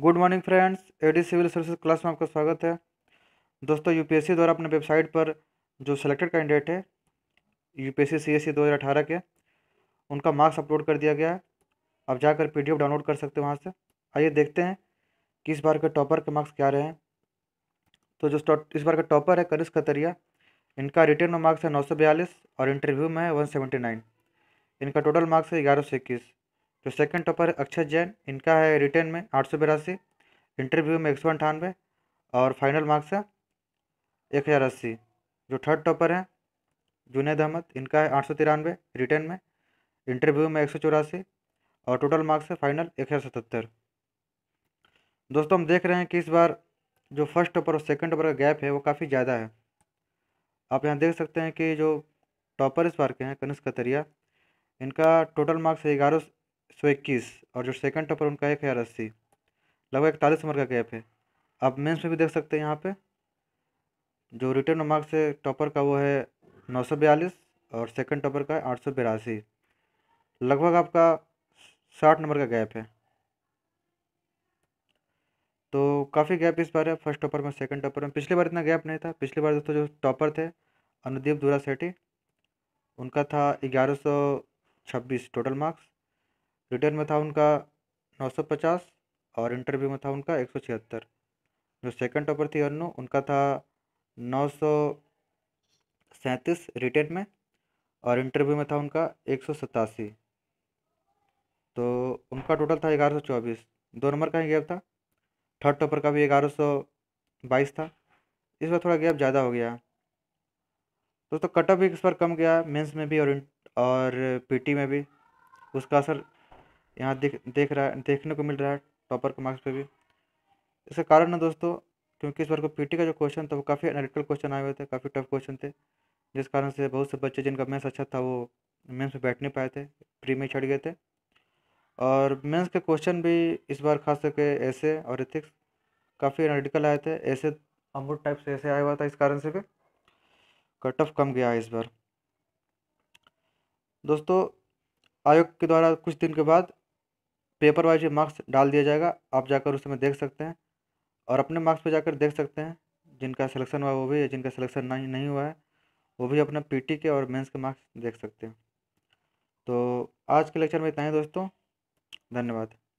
good morning friends AD civil service class में आपका स्वागत है दोस्तों यूपीएससी द्वारा अपने वेबसाइट पर जो सिलेक्टेड कैंडिडेट है यूपीएससी सीएससी 2018 के उनका मार्क्स अपलोड कर दिया गया है आप जाकर पीडीएफ डाउनलोड कर सकते हैं वहाँ से आइए देखते हैं कि इस बार के टॉपर के मार्क्स क्या रहे हैं तो जो इस बार का टॉपर है करिश कतरिया इनका रिटर्न मार्क्स है नौ और इंटरव्यू में है वन इनका टोटल मार्क्स है ग्यारह जो सेकंड टॉपर अक्षय जैन इनका है रिटर्न में आठ सौ बिरासी इंटरव्यू में एक सौ अंठानवे और फाइनल मार्क्स है एक हज़ार अस्सी जो थर्ड टॉपर हैं जुनेद अहमद इनका है आठ सौ तिरानवे रिटर्न में इंटरव्यू में एक सौ चौरासी और टोटल मार्क्स है फाइनल एक हज़ार सतहत्तर दोस्तों हम देख रहे हैं कि इस बार जो फर्स्ट टॉपर और सेकंड टॉपर का गैप है वो काफ़ी ज़्यादा है आप यहाँ देख सकते हैं कि जो टॉपर इस बार के हैं कनिष्क कतरिया इनका टोटल मार्क्स है ग्यारह सौ इक्कीस और जो सेकंड टॉपर उनका एक हज़ार अस्सी लगभग इकतालीस नंबर का गैप है आप मेंस में भी देख सकते हैं यहाँ पे जो रिटर्न मार्क्स से टॉपर का वो है नौ सौ बयालीस और सेकंड टॉपर का आठ सौ बिरासी लगभग आपका साठ नंबर का गैप है तो काफ़ी गैप इस बार है फर्स्ट टॉपर में सेकंड टॉपर में पिछली बार इतना गैप नहीं था पिछली बार दोस्तों जो टॉपर थे अनुदीप दुरा सेठी उनका था ग्यारह सौ छब्बीस टोटल मार्क्स रिटर्न में था उनका 950 और इंटरव्यू में था उनका एक जो सेकंड टॉपर थी अनु उनका था नौ रिटर्न में और इंटरव्यू में था उनका एक तो उनका टोटल था ग्यारह दो नंबर का ही गैप था थर्ड टॉपर का भी ग्यारह था इस बार थोड़ा गैप ज़्यादा हो गया दोस्तों कटअप भी इस बार कम गया मेंस में भी और और पीटी में भी उसका असर यहाँ देख देख रहा है देखने को मिल रहा है टॉपर के मार्क्स पे भी इसका कारण है दोस्तों क्योंकि इस बार को पीटी का जो क्वेश्चन था वो काफ़ी एनालिटिकल क्वेश्चन आए हुए थे काफ़ी टफ क्वेश्चन थे जिस कारण से बहुत से बच्चे जिनका मैथ्स अच्छा था वो मेंस में बैठ नहीं पाए थे प्री में छड़ गए थे और मेंस के क्वेश्चन भी इस बार खास करके ऐसे और एथिक्स काफ़ी एनालिटिकल आए थे ऐसे अमूर टाइप से ऐसे आया हुआ था इस कारण से भी कट ऑफ कम गया है इस बार दोस्तों आयोग के द्वारा कुछ दिन के बाद पेपर वाइज मार्क्स डाल दिया जाएगा आप जाकर उस समय देख सकते हैं और अपने मार्क्स पे जाकर देख सकते हैं जिनका सिलेक्शन हुआ वो भी जिनका सिलेक्शन नहीं नहीं हुआ है वो भी अपना पीटी के और मेंस के मार्क्स देख सकते हैं तो आज के लेक्चर में इतना ही दोस्तों धन्यवाद